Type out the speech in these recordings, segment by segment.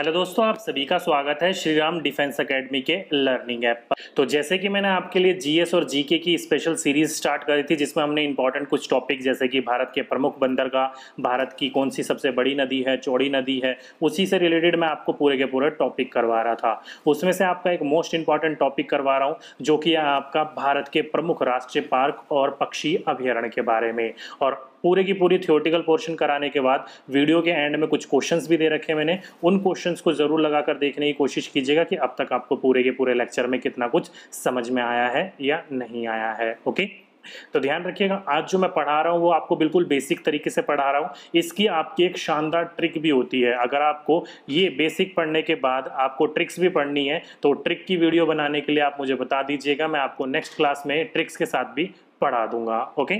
Hello दोस्तों आप सभी का स्वागत है श्रीराम डिफेंस अकेडमी के लर्निंग ऐप पर तो जैसे कि मैंने आपके लिए जीएस और जीके की स्पेशल सीरीज स्टार्ट करी थी जिसमें हमने इंपॉर्टेंट कुछ टॉपिक जैसे कि भारत के प्रमुख बंदरगाह भारत की कौन सी सबसे बड़ी नदी है चौड़ी नदी है उसी से रिलेटेड मैं आपको पूरे के पूरे टॉपिक करवा रहा था उसमें से आपका एक मोस्ट इंपॉर्टेंट टॉपिक करवा रहा हूँ जो कि आपका भारत के प्रमुख राष्ट्रीय पार्क और पक्षी अभ्यारण्य के बारे में और पूरे की पूरी थियोटिकल पोर्शन कराने के बाद वीडियो के एंड में कुछ क्वेश्चंस भी दे रखे मैंने उन क्वेश्चंस को ज़रूर लगाकर देखने की कोशिश कीजिएगा कि अब तक आपको पूरे के पूरे लेक्चर में कितना कुछ समझ में आया है या नहीं आया है ओके तो ध्यान रखिएगा आज जो मैं पढ़ा रहा हूँ वो आपको बिल्कुल बेसिक तरीके से पढ़ा रहा हूँ इसकी आपकी एक शानदार ट्रिक भी होती है अगर आपको ये बेसिक पढ़ने के बाद आपको ट्रिक्स भी पढ़नी है तो ट्रिक की वीडियो बनाने के लिए आप मुझे बता दीजिएगा मैं आपको नेक्स्ट क्लास में ट्रिक्स के साथ भी पढ़ा दूंगा ओके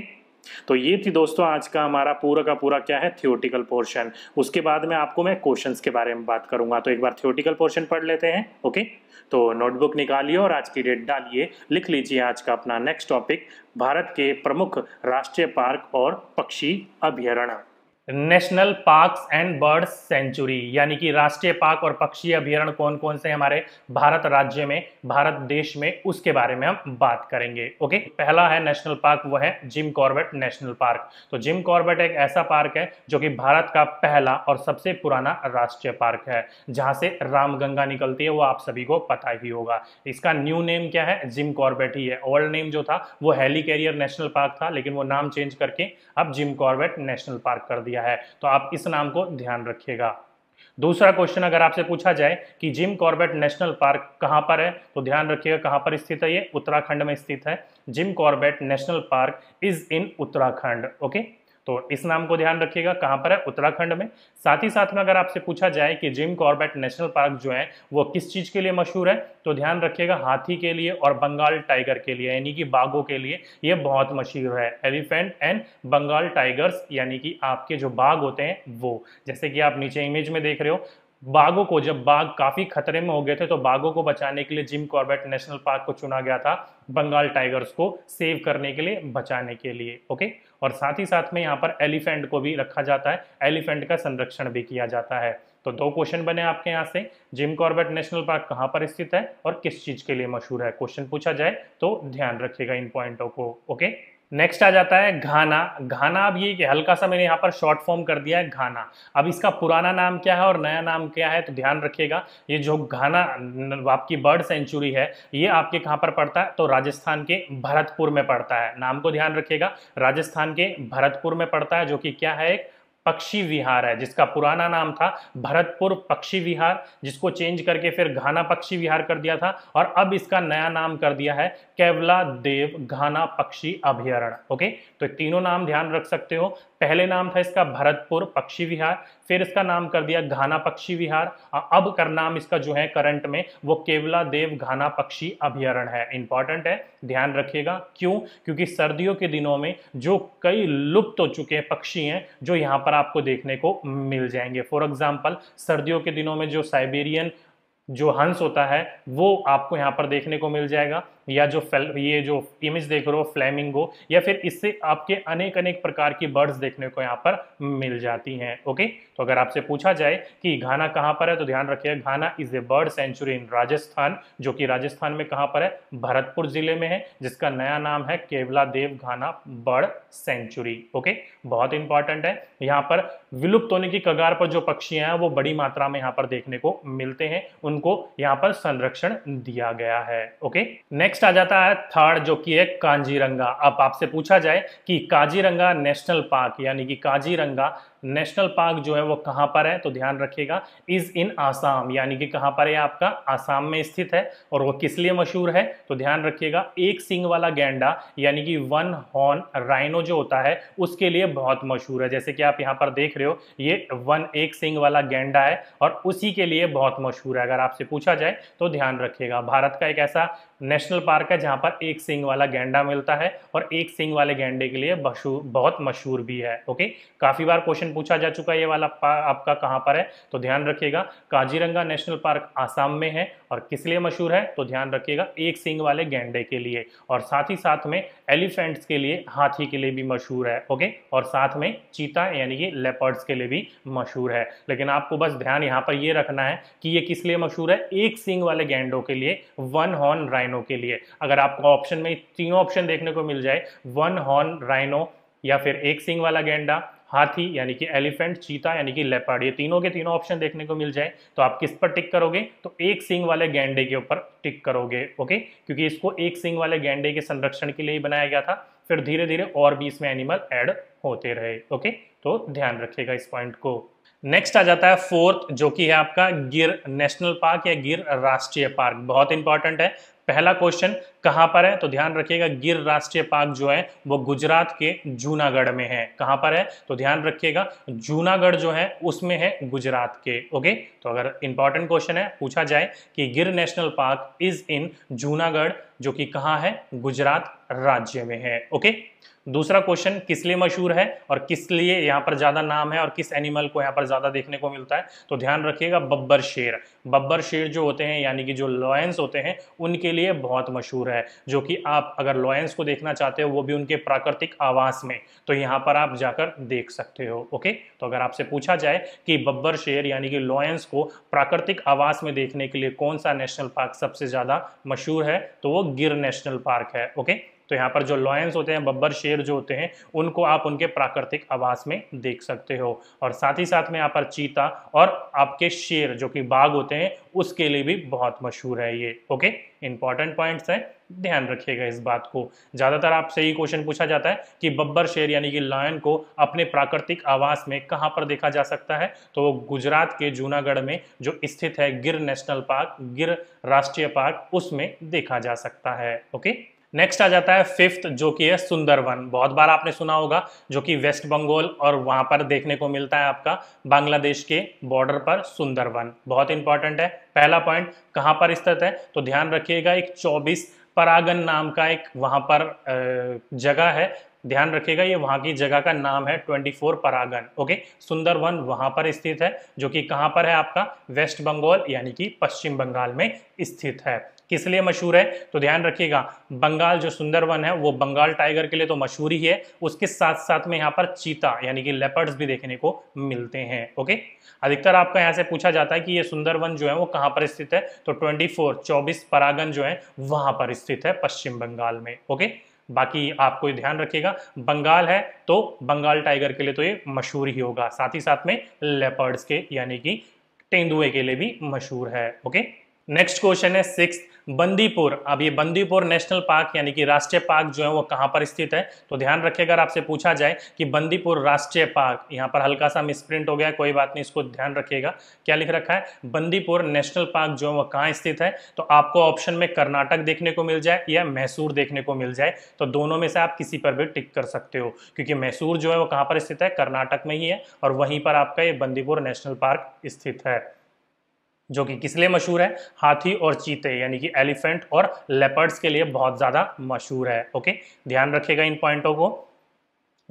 तो ये थी दोस्तों आज का हमारा पूरा का पूरा क्या है थियोटिकल पोर्शन उसके बाद में आपको मैं क्वेश्चंस के बारे में बात करूंगा तो एक बार थियोटिकल पोर्शन पढ़ लेते हैं ओके तो नोटबुक निकालिए और आज की डेट डालिए लिख लीजिए आज का अपना नेक्स्ट टॉपिक भारत के प्रमुख राष्ट्रीय पार्क और पक्षी अभ्यारण्य national parks and bird sanctuary यानी कि राष्ट्रीय पार्क और पक्षी अभ्यारण कौन कौन से हमारे भारत राज्य में भारत देश में उसके बारे में हम बात करेंगे ओके पहला है नेशनल पार्क वो है जिम कॉर्बेट नेशनल पार्क तो जिम कॉर्बेट एक ऐसा पार्क है जो कि भारत का पहला और सबसे पुराना राष्ट्रीय पार्क है जहाँ से रामगंगा निकलती है वो आप सभी को पता ही होगा इसका न्यू नेम क्या है जिम कॉर्बेट ही है ओल्ड नेम जो था वो हेली कैरियर नेशनल पार्क था लेकिन वो नाम चेंज करके अब जिम कॉर्बेट नेशनल पार्क कर दिया दिया है तो आप इस नाम को ध्यान रखिएगा दूसरा क्वेश्चन अगर आपसे पूछा जाए कि जिम कॉर्बेट नेशनल पार्क कहां पर है तो ध्यान रखिएगा कहां पर स्थित है ये उत्तराखंड में स्थित है Jim Corbett national park is in Uttarakhand okay तो इस नाम को ध्यान रखिएगा कहाँ पर है उत्तराखंड में साथ ही साथ में अगर आपसे पूछा जाए कि जिम कॉर्बेट नेशनल पार्क जो है वो किस चीज़ के लिए मशहूर है तो ध्यान रखिएगा हाथी के लिए और बंगाल टाइगर के लिए यानी कि बाघों के लिए ये बहुत मशहूर है एलिफेंट एंड बंगाल टाइगर्स यानी कि आपके जो बाघ होते हैं वो जैसे कि आप नीचे इमेज में देख रहे हो बाघों को जब बाघ काफी खतरे में हो गए थे तो बाघों को बचाने के लिए जिम कॉर्बेट नेशनल पार्क को चुना गया था बंगाल टाइगर्स को सेव करने के लिए बचाने के लिए ओके और साथ ही साथ में यहाँ पर एलिफेंट को भी रखा जाता है एलिफेंट का संरक्षण भी किया जाता है तो दो क्वेश्चन बने आपके यहाँ से जिम कॉर्बेट नेशनल पार्क कहाँ पर स्थित है और किस चीज के लिए मशहूर है क्वेश्चन पूछा जाए तो ध्यान रखिएगा इन पॉइंटों को ओके नेक्स्ट आ जाता है घाना घाना अब ये हल्का सा मैंने यहाँ पर शॉर्ट फॉर्म कर दिया है घाना अब इसका पुराना नाम क्या है और नया नाम क्या है तो ध्यान रखिएगा ये जो घाना आपकी बर्ड सेंचुरी है ये आपके कहाँ पर पड़ता है तो राजस्थान के भरतपुर में पड़ता है नाम को ध्यान रखिएगा राजस्थान के भरतपुर में पड़ता है जो कि क्या है एक पक्षी विहार है जिसका पुराना नाम था भरतपुर पक्षी विहार जिसको चेंज करके फिर घाना पक्षी विहार कर दिया था और अब इसका नया नाम कर दिया है केवला देव घाना पक्षी अभ्यारण्य ओके तो तीनों नाम ध्यान रख सकते हो पहले नाम था इसका भरतपुर पक्षी विहार फिर इसका नाम कर दिया घाना पक्षी विहार अब कर नाम इसका जो है करंट में वो केवला देव घाना पक्षी अभ्यारण है इंपॉर्टेंट है ध्यान रखिएगा क्यों क्योंकि सर्दियों के दिनों में जो कई लुप्त हो चुके हैं पक्षी हैं जो यहाँ पर आपको देखने को मिल जाएंगे फॉर एग्जाम्पल सर्दियों के दिनों में जो साइबेरियन जो हंस होता है वो आपको यहाँ पर देखने को मिल जाएगा या जो फेल ये जो इमेज देख रहे हो हो या फिर इससे आपके अनेक अनेक प्रकार की बर्ड्स देखने को यहाँ पर मिल जाती हैं ओके तो अगर आपसे पूछा जाए कि घाना कहाँ पर है तो ध्यान रखिएगा Ghana is a bird sanctuary in Rajasthan जो कि राजस्थान में कहाँ पर है भरतपुर जिले में है जिसका नया नाम है Keoladeo Ghana bird sanctuary okay बहुत इंपॉर्टेंट है यहाँ पर विलुप्त होने की कगार पर जो पक्षी हैं वो बड़ी मात्रा में यहाँ पर देखने को मिलते हैं उनको यहाँ पर संरक्षण दिया गया है ओके नेक्स्ट नेक्स्ट आ जाता है थर्ड जो कि है कांजीरंगा अब आपसे पूछा जाए कि काजीरंगा नेशनल पार्क यानी कि काजीरंगा नेशनल पार्क जो है वो कहाँ पर है तो ध्यान रखिएगा इज इन आसाम यानी कि कहाँ पर है आपका आसाम में स्थित है और वो किस लिए मशहूर है तो ध्यान रखिएगा एक सिंग वाला गैंडा यानी कि वन हॉर्न राइनो जो होता है उसके लिए बहुत मशहूर है जैसे कि आप यहाँ पर देख रहे हो ये वन एक सिंग वाला गैंडा है और उसी के लिए बहुत मशहूर है अगर आपसे पूछा जाए तो ध्यान रखिएगा भारत का एक ऐसा नेशनल पार्क है जहाँ पर एक सिंग वाला गेंडा मिलता है और एक सिंग वाले गेंडे के लिए बहुत मशहूर भी है ओके काफ़ी बार क्वेश्चन क्वेश्चन पूछा जा चुका है ये वाला आपका कहाँ पर है तो ध्यान रखिएगा काजीरंगा नेशनल पार्क आसाम में है और किस लिए मशहूर है तो ध्यान रखिएगा एक सिंग वाले गेंडे के लिए और साथ ही साथ में एलिफेंट्स के लिए हाथी के लिए भी मशहूर है ओके और साथ में चीता यानी कि लेपर्ड्स के लिए भी मशहूर है लेकिन आपको बस ध्यान यहाँ पर ये रखना है कि ये किस लिए मशहूर है एक सिंग वाले गेंडों के लिए वन हॉर्न राइनो के लिए अगर आपको ऑप्शन में तीनों ऑप्शन देखने को मिल जाए वन हॉर्न राइनो या फिर एक सिंग वाला गेंडा हाथी यानी कि एलिफेंट चीता यानी कि लेपर्ड ये तीनों के तीनों ऑप्शन देखने को मिल जाए तो आप किस पर टिक करोगे तो एक सिंग वाले गैंडे के ऊपर टिक करोगे ओके क्योंकि इसको एक सिंग वाले गैंडे के संरक्षण के लिए ही बनाया गया था फिर धीरे धीरे और भी इसमें एनिमल ऐड होते रहे ओके तो ध्यान रखिएगा इस पॉइंट को नेक्स्ट आ जाता है फोर्थ जो कि है आपका गिर नेशनल पार्क या गिर राष्ट्रीय पार्क बहुत इंपॉर्टेंट है पहला क्वेश्चन कहां पर है तो ध्यान रखिएगा गिर राष्ट्रीय पार्क जो है वो गुजरात के जूनागढ़ में है कहां पर है तो ध्यान रखिएगा जूनागढ़ जो है उसमें है गुजरात के ओके तो अगर इंपॉर्टेंट क्वेश्चन है पूछा जाए कि Gir national park is in Junagadh जो कि कहां है गुजरात राज्य में है ओके दूसरा क्वेश्चन किस लिए मशहूर है और किस लिए यहाँ पर ज़्यादा नाम है और किस एनिमल को यहाँ पर ज़्यादा देखने को मिलता है तो ध्यान रखिएगा बब्बर शेर बब्बर शेर जो होते हैं यानी कि जो लॉयंस होते हैं उनके लिए बहुत मशहूर है जो कि आप अगर लॉयंस को देखना चाहते हो वो भी उनके प्राकृतिक आवास में तो यहाँ पर आप जाकर देख सकते हो ओके तो अगर आपसे पूछा जाए कि बब्बर शेर यानी कि लॉयंस को प्राकृतिक आवास में देखने के लिए कौन सा नेशनल पार्क सबसे ज़्यादा मशहूर है तो वो गिर नेशनल पार्क है ओके तो यहाँ पर जो लॉयंस होते हैं बब्बर शेर जो होते हैं उनको आप उनके प्राकृतिक आवास में देख सकते हो और साथ ही साथ में यहाँ पर चीता और आपके शेर जो कि बाघ होते हैं उसके लिए भी बहुत मशहूर है ये ओके इंपॉर्टेंट पॉइंट्स हैं ध्यान रखिएगा इस बात को ज़्यादातर आपसे ही क्वेश्चन पूछा जाता है कि बब्बर शेर यानी कि लायन को अपने प्राकृतिक आवास में कहाँ पर देखा जा सकता है तो गुजरात के जूनागढ़ में जो स्थित है गिर नेशनल पार्क गिर राष्ट्रीय पार्क उसमें देखा जा सकता है ओके नेक्स्ट आ जाता है फिफ्थ जो कि है सुंदरवन बहुत बार आपने सुना होगा जो कि वेस्ट बंगाल और वहां पर देखने को मिलता है आपका बांग्लादेश के बॉर्डर पर सुंदरवन बहुत इंपॉर्टेंट है पहला पॉइंट कहाँ पर स्थित है तो ध्यान रखिएगा एक चौबीस परागन नाम का एक वहाँ पर जगह है ध्यान रखिएगा ये वहां की जगह का नाम है 24 परागन ओके सुंदरवन वहां पर स्थित है जो कि कहाँ पर है आपका वेस्ट बंगाल यानी कि पश्चिम बंगाल में स्थित है किस लिए मशहूर है तो ध्यान रखिएगा बंगाल जो सुंदरवन है वो बंगाल टाइगर के लिए तो मशहूर ही है उसके साथ साथ में यहाँ पर चीता यानी कि लेपर्ड्स भी देखने को मिलते हैं ओके अधिकतर आपका यहाँ से पूछा जाता है कि ये सुंदरवन जो है वो कहाँ पर स्थित है तो 24 24 परागन जो है वहाँ पर स्थित है पश्चिम बंगाल में ओके बाकी आपको ध्यान रखिएगा बंगाल है तो बंगाल टाइगर के लिए तो ये मशहूर ही होगा साथ ही साथ में लेपर्ड्स के यानी कि तेंदुए के लिए भी मशहूर है ओके नेक्स्ट क्वेश्चन है सिक्स्थ बंदीपुर अब ये बंदीपुर नेशनल पार्क यानी कि राष्ट्रीय पार्क जो है वो कहाँ पर स्थित है तो ध्यान रखिए अगर आपसे पूछा जाए कि बंदीपुर राष्ट्रीय पार्क यहाँ पर हल्का सा मिसप्रिंट हो गया कोई बात नहीं इसको ध्यान रखिएगा क्या लिख रखा है बंदीपुर नेशनल पार्क जो है वह कहाँ स्थित है तो आपको ऑप्शन में कर्नाटक देखने को मिल जाए या मैसूर देखने को मिल जाए तो दोनों में से आप किसी पर भी टिक कर सकते हो क्योंकि मैसूर जो है वो कहाँ पर स्थित है कर्नाटक में ही है और वहीं पर आपका ये बंदीपुर नेशनल पार्क स्थित है जो कि किस लिए मशहूर है हाथी और चीते यानी कि एलिफेंट और लेपर्ड्स के लिए बहुत ज़्यादा मशहूर है ओके ध्यान रखिएगा इन पॉइंटों को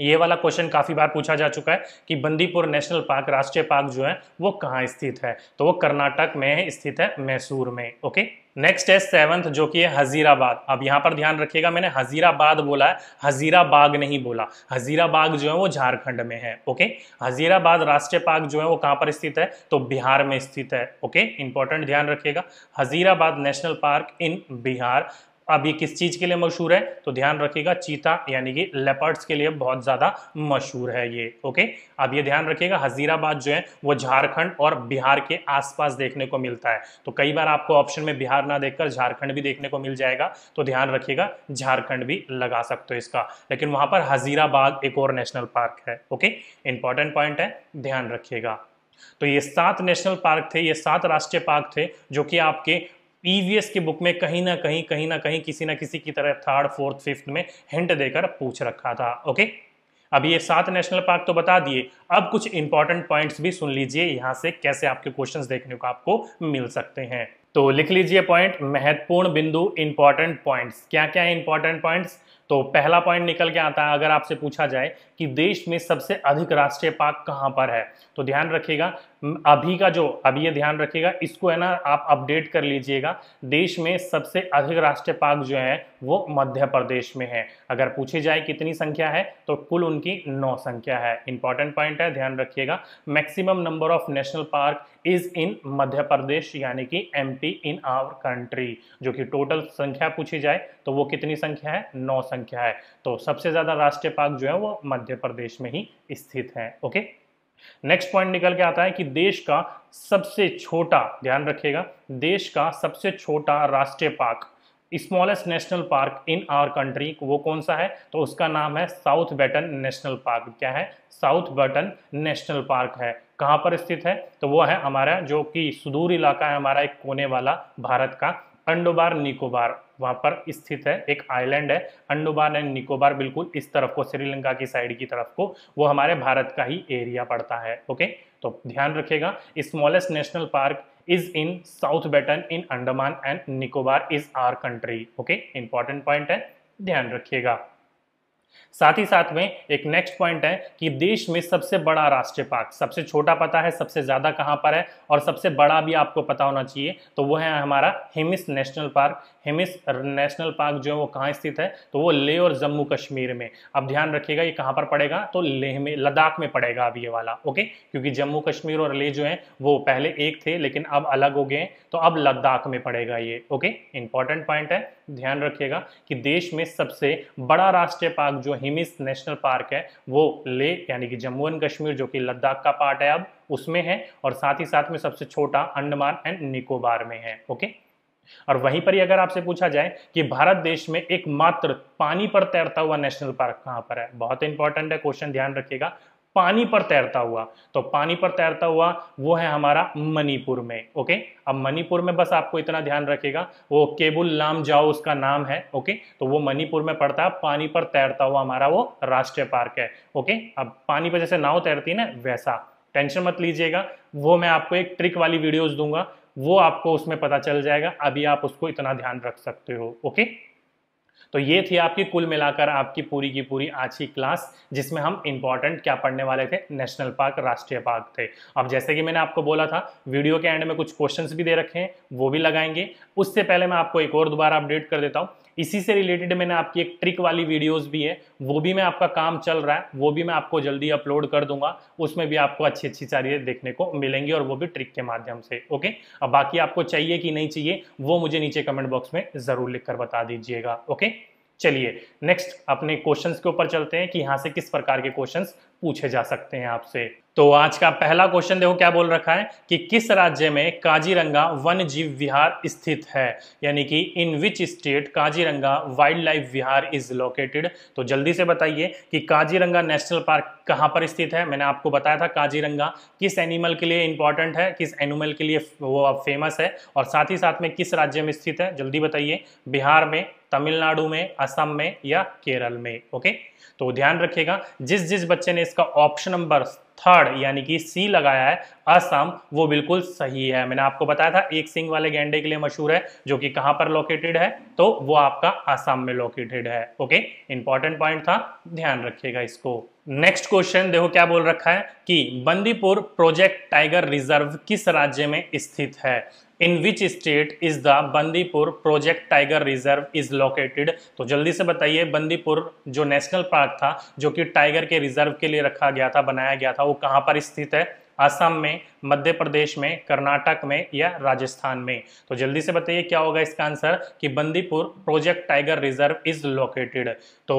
ये वाला क्वेश्चन काफ़ी बार पूछा जा चुका है कि बंदीपुर नेशनल पार्क राष्ट्रीय पार्क जो है वो कहाँ स्थित है तो वो कर्नाटक में स्थित है मैसूर में ओके नेक्स्ट है सेवंथ जो कि है हजीराबाद अब यहाँ पर ध्यान रखिएगा मैंने हजीराबाद बोला है हजीराबाग नहीं बोला हजीराबाग जो है वो झारखंड में है ओके हजीराबाद राष्ट्रीय पार्क जो है वो कहाँ पर स्थित है तो बिहार में स्थित है ओके इंपॉर्टेंट ध्यान रखिएगा Hajirabad national park in Bihar अब ये किस चीज़ के लिए मशहूर है तो ध्यान रखिएगा चीता यानी कि लेपर्ड्स के लिए बहुत ज़्यादा मशहूर है ये ओके अब ये ध्यान रखिएगा हजीराबाद जो है वो झारखंड और बिहार के आसपास देखने को मिलता है तो कई बार आपको ऑप्शन में बिहार ना देखकर झारखंड भी देखने को मिल जाएगा तो ध्यान रखिएगा झारखंड भी लगा सकते हो इसका लेकिन वहां पर हजीराबाद एक और नेशनल पार्क है ओके इंपॉर्टेंट पॉइंट है ध्यान रखिएगा तो ये सात नेशनल पार्क थे ये सात राष्ट्रीय पार्क थे जो कि आपके ईवीएस की बुक में कहीं ना कहीं कहीं ना कहीं किसी ना किसी की तरह थर्ड फोर्थ फिफ्थ में हिंट देकर पूछ रखा था ओके अभी ये सात नेशनल पार्क तो बता दिए अब कुछ इंपॉर्टेंट पॉइंट्स भी सुन लीजिए यहां से कैसे आपके क्वेश्चंस देखने को आपको मिल सकते हैं तो लिख लीजिए पॉइंट महत्वपूर्ण बिंदु इंपॉर्टेंट पॉइंट्स क्या क्या है इंपॉर्टेंट पॉइंट्स तो पहला पॉइंट निकल के आता है अगर आपसे पूछा जाए कि देश में सबसे अधिक राष्ट्रीय पार्क कहाँ पर है तो ध्यान रखिएगा अभी का जो अभी ये ध्यान रखिएगा इसको है ना आप अपडेट कर लीजिएगा देश में सबसे अधिक राष्ट्रीय पार्क जो है वो मध्य प्रदेश में है अगर पूछी जाए कितनी संख्या है तो कुल उनकी नौ संख्या है इंपॉर्टेंट पॉइंट है ध्यान रखिएगा maximum number of national park is in Madhya Pradesh यानी कि एमपी इन आवर कंट्री जो कि टोटल संख्या पूछी जाए तो वो कितनी संख्या है नौ संख्या है तो सबसे ज़्यादा राष्ट्रीय पार्क जो है वो मध्य प्रदेश में ही स्थित है ओके नेक्स्ट पॉइंट निकल के आता है कि देश का सबसे छोटा ध्यान रखिएगा देश का सबसे छोटा राष्ट्रीय park smallest national park in our country वो कौन सा है तो उसका नाम है साउथ बेटन नेशनल पार्क क्या है साउथ बेटन नेशनल पार्क है कहाँ पर स्थित है तो वो है हमारा जो कि सुदूर इलाका है हमारा एक कोने वाला भारत का अंडोबार निकोबार वहाँ पर स्थित है एक आइलैंड है अंडोबार एंड निकोबार बिल्कुल इस तरफ को श्रीलंका की साइड की तरफ को वो हमारे भारत का ही एरिया पड़ता है ओके तो ध्यान रखिएगा smallest national park is in South Baton in Andaman and Nicobar is our country. Okay, important point है ध्यान रखिएगा साथ ही साथ में एक नेक्स्ट पॉइंट है कि देश में सबसे बड़ा राष्ट्रीय पार्क सबसे छोटा पता है सबसे ज़्यादा कहाँ पर है और सबसे बड़ा भी आपको पता होना चाहिए तो वो है हमारा Hemis national park Hemis national park जो है वो कहाँ स्थित है तो वो लेह और जम्मू कश्मीर में अब ध्यान रखिएगा ये कहाँ पर पड़ेगा तो लेह में लद्दाख में पड़ेगा अब ये वाला ओके क्योंकि जम्मू कश्मीर और लेह जो है वो पहले एक थे लेकिन अब अलग हो गए तो अब लद्दाख में पड़ेगा ये ओके इंपॉर्टेंट पॉइंट है ध्यान रखिएगा कि देश में सबसे बड़ा राष्ट्रीय पार्क जो हिमिस नेशनल पार्क है वो ले यानी कि जम्मू एंड कश्मीर जो कि लद्दाख का पार्ट है अब उसमें है और साथ ही साथ में सबसे छोटा अंडमान एंड निकोबार में है ओके और वहीं पर ही अगर आपसे पूछा जाए कि भारत देश में एकमात्र पानी पर तैरता हुआ नेशनल पार्क कहां पर है बहुत इंपॉर्टेंट है क्वेश्चन ध्यान रखिएगा पानी पर तैरता हुआ तो पानी पर तैरता हुआ वो है हमारा मणिपुर में ओके अब मणिपुर में बस आपको इतना ध्यान रखेगा वो केबुल लाम जाओ उसका नाम है ओके तो वो मणिपुर में पड़ता है पानी पर तैरता हुआ हमारा वो राष्ट्रीय पार्क है ओके अब पानी पर जैसे नाव तैरती है ना वैसा टेंशन मत लीजिएगा वो मैं आपको एक ट्रिक वाली वीडियोज दूंगा वो आपको उसमें पता चल जाएगा अभी आप उसको इतना ध्यान रख सकते हो ओके तो ये थी आपकी कुल मिलाकर आपकी पूरी की पूरी आज की क्लास जिसमें हम इंपॉर्टेंट क्या पढ़ने वाले थे नेशनल पार्क राष्ट्रीय पार्क थे अब जैसे कि मैंने आपको बोला था वीडियो के एंड में कुछ क्वेश्चन भी दे रखे हैं वो भी लगाएंगे उससे पहले मैं आपको एक और दोबारा अपडेट कर देता हूँ इसी से रिलेटेड मैंने आपकी एक ट्रिक वाली वीडियोस भी है वो भी मैं आपका काम चल रहा है वो भी मैं आपको जल्दी अपलोड कर दूंगा उसमें भी आपको अच्छी अच्छी चीज़ें देखने को मिलेंगी और वो भी ट्रिक के माध्यम से ओके अब बाकी आपको चाहिए कि नहीं चाहिए वो मुझे नीचे कमेंट बॉक्स में ज़रूर लिखकर बता दीजिएगा ओके चलिए नेक्स्ट अपने क्वेश्चंस के ऊपर चलते हैं कि यहाँ से किस प्रकार के क्वेश्चंस पूछे जा सकते हैं आपसे तो आज का पहला क्वेश्चन देखो क्या बोल रखा है कि किस राज्य में काजीरंगा वन जीव विहार स्थित है यानी कि in which state Kaziranga wildlife विहार इज लोकेटेड तो जल्दी से बताइए कि काजीरंगा नेशनल पार्क कहाँ पर स्थित है मैंने आपको बताया था काजीरंगा किस एनिमल के लिए इंपॉर्टेंट है किस एनिमल के लिए वो फेमस है और साथ ही साथ में किस राज्य में स्थित है जल्दी बताइए बिहार में तमिलनाडु में असम में या केरल में ओके तो ध्यान रखिएगा जिस जिस बच्चे ने इसका ऑप्शन नंबर थर्ड यानी कि सी लगाया है असम वो बिल्कुल सही है मैंने आपको बताया था एक सिंह वाले गेंडे के लिए मशहूर है जो कि कहां पर लोकेटेड है तो वो आपका असम में लोकेटेड है ओके इंपॉर्टेंट पॉइंट था ध्यान रखिएगा इसको नेक्स्ट क्वेश्चन देखो क्या बोल रखा है कि बंदीपुर प्रोजेक्ट टाइगर रिजर्व किस राज्य में स्थित है in which state is the Bandipur project tiger reserve is located तो जल्दी से बताइए बंदीपुर जो नेशनल पार्क था जो कि टाइगर के रिजर्व के लिए रखा गया था बनाया गया था वो कहाँ पर स्थित है असम में मध्य प्रदेश में कर्नाटक में या राजस्थान में तो जल्दी से बताइए क्या होगा इसका आंसर कि Bandipur project tiger reserve is located तो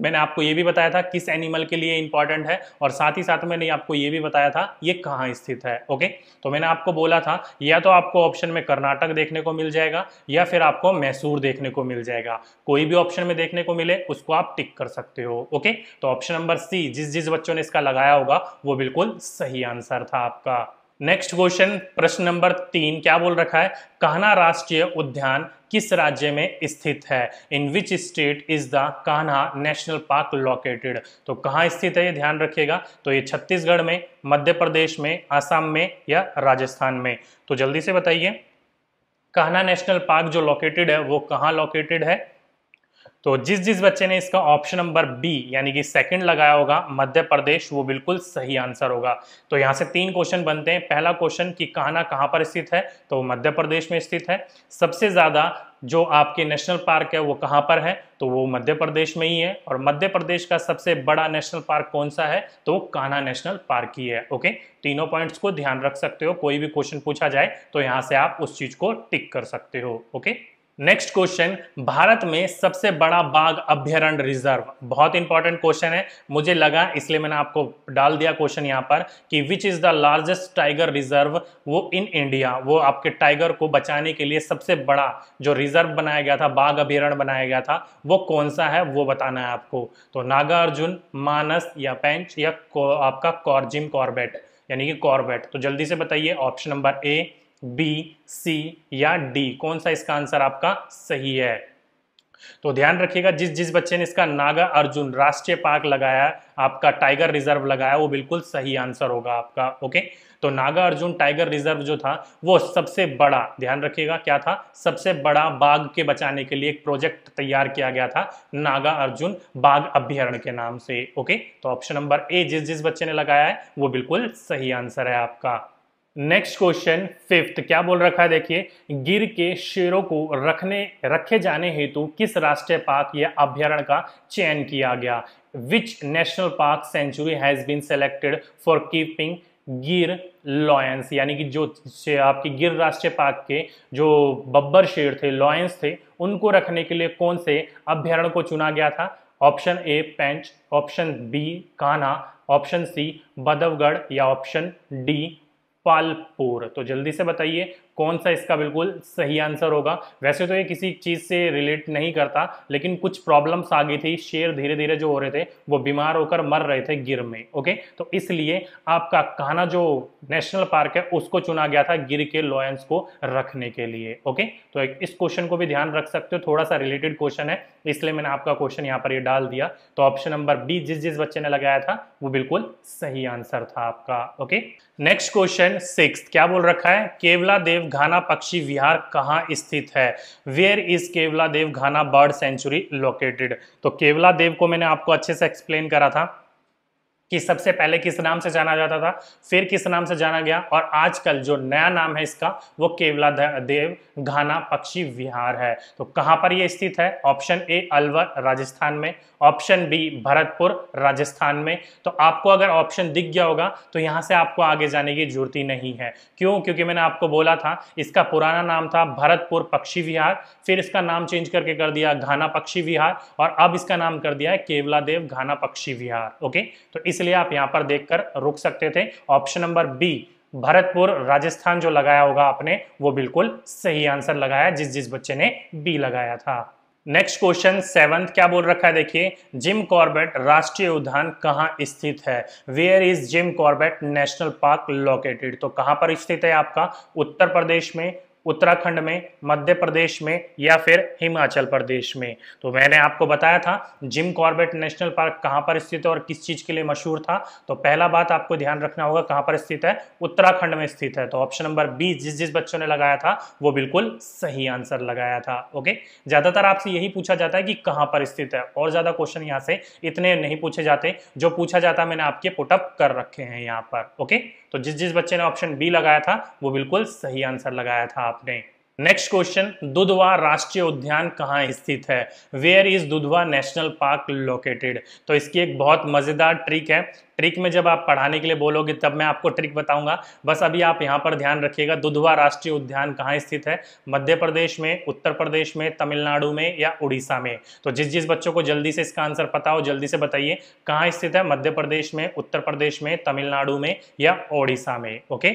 मैंने आपको ये भी बताया था किस एनिमल के लिए इंपॉर्टेंट है और साथ ही साथ मैंने आपको ये भी बताया था ये कहाँ स्थित है ओके तो मैंने आपको बोला था या तो आपको ऑप्शन में कर्नाटक देखने को मिल जाएगा या फिर आपको मैसूर देखने को मिल जाएगा कोई भी ऑप्शन में देखने को मिले उसको आप टिक कर सकते हो ओके तो ऑप्शन नंबर सी जिस जिस बच्चों ने इसका लगाया होगा वो बिल्कुल सही आंसर आंसर था आपका नेक्स्ट क्वेश्चन प्रश्न नंबर तीन क्या बोल रखा है कान्हा राष्ट्रीय उद्यान किस राज्य में स्थित है in which state is the Kanha national park located तो कहाँ स्थित है ये ध्यान रखिएगा तो ये छत्तीसगढ़ में मध्य प्रदेश में आसाम में या राजस्थान में तो जल्दी से बताइए कान्हा नेशनल पार्क जो लोकेटेड है वो कहाँ लोकेटेड है तो जिस जिस बच्चे ने इसका ऑप्शन नंबर बी यानी कि सेकंड लगाया होगा मध्य प्रदेश वो बिल्कुल सही आंसर होगा तो यहाँ से तीन क्वेश्चन बनते हैं पहला क्वेश्चन कि कहना कहाँ पर स्थित है तो मध्य प्रदेश में स्थित है सबसे ज़्यादा जो आपके नेशनल पार्क है वो कहाँ पर है तो वो मध्य प्रदेश में ही है और मध्य प्रदेश का सबसे बड़ा नेशनल पार्क कौन सा है तो वो कान्हा नेशनल पार्क ही है ओके तीनों पॉइंट्स को ध्यान रख सकते हो कोई भी क्वेश्चन पूछा जाए तो यहाँ से आप उस चीज़ को टिक कर सकते हो ओके नेक्स्ट क्वेश्चन भारत में सबसे बड़ा बाघ अभ्यारण्य रिजर्व बहुत इंपॉर्टेंट क्वेश्चन है मुझे लगा इसलिए मैंने आपको डाल दिया क्वेश्चन यहाँ पर कि which is the largest tiger reserve वो इन इंडिया वो आपके टाइगर को बचाने के लिए सबसे बड़ा जो रिजर्व बनाया गया था बाघ अभ्यारण्य बनाया गया था वो कौन सा है वो बताना है आपको तो नागार्जुन मानस या पेंच या आपका कॉर्जिम कॉर्बेट यानी कि कॉर्बेट तो जल्दी से बताइए option number A B C या डी कौन सा इसका आंसर आपका सही है तो ध्यान रखिएगा जिस जिस बच्चे ने इसका नागा अर्जुन राष्ट्रीय पार्क लगाया आपका टाइगर रिजर्व लगाया वो बिल्कुल सही आंसर होगा आपका ओके तो नागा अर्जुन टाइगर रिजर्व जो था वो सबसे बड़ा ध्यान रखिएगा क्या था सबसे बड़ा बाघ के बचाने के लिए एक प्रोजेक्ट तैयार किया गया था नागा अर्जुन बाघ अभ्यारण्य के नाम से ओके तो ऑप्शन नंबर ए जिस जिस बच्चे ने लगाया है वो बिल्कुल सही आंसर है आपका नेक्स्ट क्वेश्चन फिफ्थ क्या बोल रखा है देखिए गिर के शेरों को रखने रखे जाने हेतु किस राष्ट्रीय पार्क या अभ्यारण का चयन किया गया which national park sanctuary has been selected for keeping Gir lions यानी कि जो आपके गिर राष्ट्रीय पार्क के जो बब्बर शेर थे लॉयंस थे उनको रखने के लिए कौन से अभ्यारण्य को चुना गया था option A Pench option B Kanha option C Bandhavgarh या ऑप्शन डी पालपुर तो जल्दी से बताइए कौन सा इसका बिल्कुल सही आंसर होगा वैसे तो ये किसी चीज़ से रिलेट नहीं करता लेकिन कुछ प्रॉब्लम्स आ गई थी शेर धीरे धीरे जो हो रहे थे वो बीमार होकर मर रहे थे गिर में ओके तो इसलिए आपका कहना जो नेशनल पार्क है उसको चुना गया था गिर के लॉयंस को रखने के लिए ओके तो इस क्वेश्चन को भी ध्यान रख सकते हो थोड़ा सा रिलेटेड क्वेश्चन है इसलिए मैंने आपका क्वेश्चन यहाँ पर ये डाल दिया तो ऑप्शन नंबर बी जिस जिस बच्चे ने लगाया था वो बिल्कुल सही आंसर था आपका ओके नेक्स्ट क्वेश्चन सिक्स क्या बोल रखा है केवला देव देव घाना पक्षी विहार कहाँ स्थित है where is Keola Deoghana Ghana bird sanctuary located तो केवला देव को मैंने आपको अच्छे से एक्सप्लेन करा था कि सबसे पहले किस नाम से जाना जाता था फिर किस नाम से जाना गया और आजकल जो नया नाम है इसका वो केवला देव घाना पक्षी विहार है तो कहाँ पर ये स्थित है ऑप्शन ए अलवर राजस्थान में ऑप्शन बी भरतपुर राजस्थान में तो आपको अगर ऑप्शन दिख गया होगा तो यहाँ से आपको आगे जाने की जरूरत ही नहीं है क्यों क्योंकि मैंने आपको बोला था इसका पुराना नाम था भरतपुर पक्षी विहार फिर इसका नाम चेंज करके कर दिया घाना पक्षी विहार और अब इसका नाम कर दिया है केवला देव घाना पक्षी विहार ओके तो इस इसलिए आप यहाँ पर देखकर रुक सकते थे option number B Bharatpur Rajasthan जो लगाया होगा आपने वो बिल्कुल सही आंसर लगाया जिस जिस बच्चे ने बी लगाया था नेक्स्ट क्वेश्चन सेवंथ क्या बोल रखा है देखिए जिम कॉर्बेट राष्ट्रीय उद्यान कहाँ स्थित है where is Jim Corbett national park located तो कहाँ पर स्थित है आपका उत्तर प्रदेश में उत्तराखंड में मध्य प्रदेश में या फिर हिमाचल प्रदेश में तो मैंने आपको बताया था जिम कॉर्बेट नेशनल पार्क कहाँ पर स्थित है और किस चीज़ के लिए मशहूर था तो पहला बात आपको ध्यान रखना होगा कहाँ पर स्थित है उत्तराखंड में स्थित है तो ऑप्शन नंबर बी जिस जिस बच्चों ने लगाया था वो बिल्कुल सही आंसर लगाया था ओके ज़्यादातर आपसे यही पूछा जाता है कि कहाँ पर स्थित है और ज़्यादा क्वेश्चन यहाँ से इतने नहीं पूछे जाते जो पूछा जाता मैंने आपके पुटअप कर रखे हैं यहाँ पर ओके तो जिस जिस बच्चे ने ऑप्शन बी लगाया था वो बिल्कुल सही आंसर लगाया था आपने नेक्स्ट क्वेश्चन दुधवा राष्ट्रीय उद्यान कहाँ स्थित है where is Dudhwa national park located तो इसकी एक बहुत मज़ेदार ट्रिक है ट्रिक में जब आप पढ़ाने के लिए बोलोगे तब मैं आपको ट्रिक बताऊंगा बस अभी आप यहाँ पर ध्यान रखिएगा दुधवा राष्ट्रीय उद्यान कहाँ स्थित है मध्य प्रदेश में उत्तर प्रदेश में तमिलनाडु में या उड़ीसा में तो जिस जिस बच्चों को जल्दी से इसका आंसर पता हो जल्दी से बताइए कहाँ स्थित है मध्य प्रदेश में उत्तर प्रदेश में तमिलनाडु में या उड़ीसा में ओके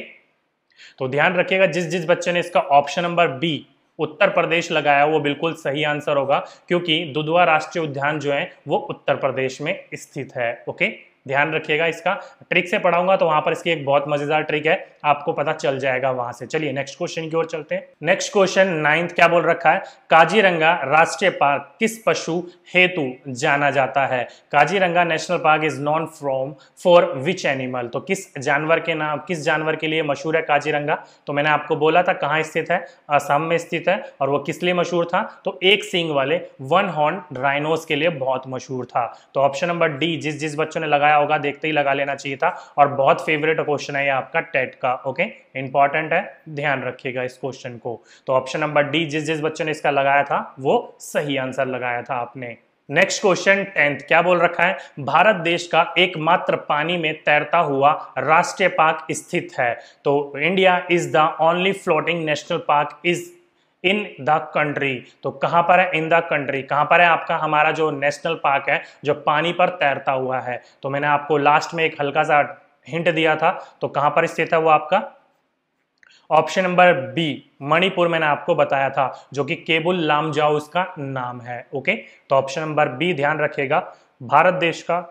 तो ध्यान रखिएगा जिस जिस बच्चे ने इसका option number B Uttar Pradesh लगाया वो बिल्कुल सही आंसर होगा क्योंकि दुधवा राष्ट्रीय उद्यान जो है वो उत्तर प्रदेश में स्थित है ओके ध्यान रखिएगा इसका ट्रिक से पढ़ाऊंगा तो वहां पर इसकी एक बहुत मजेदार ट्रिक है आपको पता चल जाएगा वहां से चलिए नेक्स्ट क्वेश्चन की ओर चलते हैं नेक्स्ट क्वेश्चन नाइन्थ क्या बोल रखा है काजीरंगा राष्ट्रीय पार्क किस पशु हेतु जाना जाता है Kaziranga national park is known from for which animal तो किस जानवर के नाम किस जानवर के लिए मशहूर है काजीरंगा तो मैंने आपको बोला था कहाँ स्थित है असम में स्थित है और वो किस लिए मशहूर था तो एक सिंग वाले वन हॉर्न राइनोस के लिए बहुत मशहूर था तो ऑप्शन नंबर डी जिस जिस बच्चों ने लगाया होगा देखते ही लगा लेना चाहिए था और बहुत फेवरेट क्वेश्चन है ये आपका टेट का ओके इंपॉर्टेंट है ध्यान रखिएगा इस क्वेश्चन को तो ऑप्शन नंबर डी जिस जिस बच्चों ने इसका लगाया था वो सही आंसर लगाया था आपने नेक्स्ट क्वेश्चन टेंथ क्या बोल रखा है भारत देश का एकमात्र पानी में तैरता हुआ राष्ट्रीय पार्क स्थित है तो India is the only floating national park is in the country तो कहां पर है इन द कंट्री कहां पर है आपका हमारा जो नेशनल पार्क है जो पानी पर तैरता हुआ है तो मैंने आपको लास्ट में एक हल्का सा हिंट दिया था तो कहां पर स्थित है वो आपका ऑप्शन नंबर बी मणिपुर मैंने आपको बताया था जो कि केबुल लामजाओ इसका नाम है ओके तो ऑप्शन नंबर बी ध्यान रखिएगा भारत देश का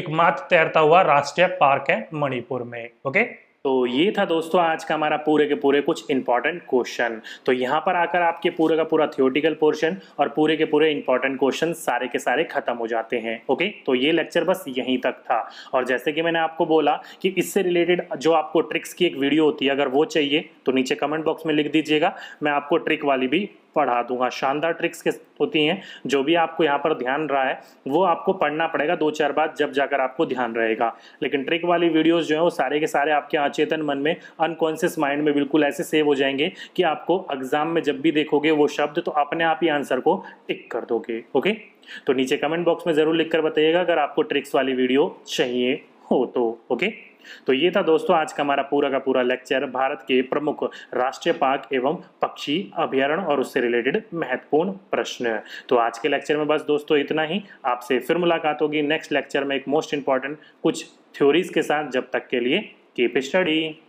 एकमात्र तैरता हुआ राष्ट्रीय पार्क है मणिपुर में ओके तो ये था दोस्तों आज का हमारा पूरे के पूरे कुछ इंपॉर्टेंट क्वेश्चन तो यहाँ पर आकर आपके पूरे का पूरा थियोटिकल पोर्शन और पूरे के पूरे इंपॉर्टेंट क्वेश्चन सारे के सारे खत्म हो जाते हैं ओके तो ये लेक्चर बस यहीं तक था और जैसे कि मैंने आपको बोला कि इससे रिलेटेड जो आपको ट्रिक्स की एक वीडियो होती है अगर वो चाहिए तो नीचे कमेंट बॉक्स में लिख दीजिएगा मैं आपको ट्रिक वाली भी पढ़ा दूंगा शानदार ट्रिक्स के होती हैं जो भी आपको यहाँ पर ध्यान रहा है वो आपको पढ़ना पड़ेगा दो चार बार जब जाकर आपको ध्यान रहेगा लेकिन ट्रिक वाली वीडियोज़ जो है वो सारे के सारे आपके अचेतन मन में अनकॉन्शियस माइंड में बिल्कुल ऐसे सेव हो जाएंगे कि आपको एग्जाम में जब भी देखोगे वो शब्द तो अपने आप ही आंसर को टिक कर दोगे ओके तो नीचे कमेंट बॉक्स में ज़रूर लिखकर बताइएगा अगर आपको ट्रिक्स वाली वीडियो चाहिए हो तो ओके तो ये था दोस्तों आज का हमारा पूरा का पूरा लेक्चर भारत के प्रमुख राष्ट्रीय पार्क एवं पक्षी अभ्यारण और उससे रिलेटेड महत्वपूर्ण प्रश्न तो आज के लेक्चर में बस दोस्तों इतना ही आपसे फिर मुलाकात होगी नेक्स्ट लेक्चर में एक मोस्ट इंपॉर्टेंट कुछ थ्योरीज के साथ जब तक के लिए कीप स्टडी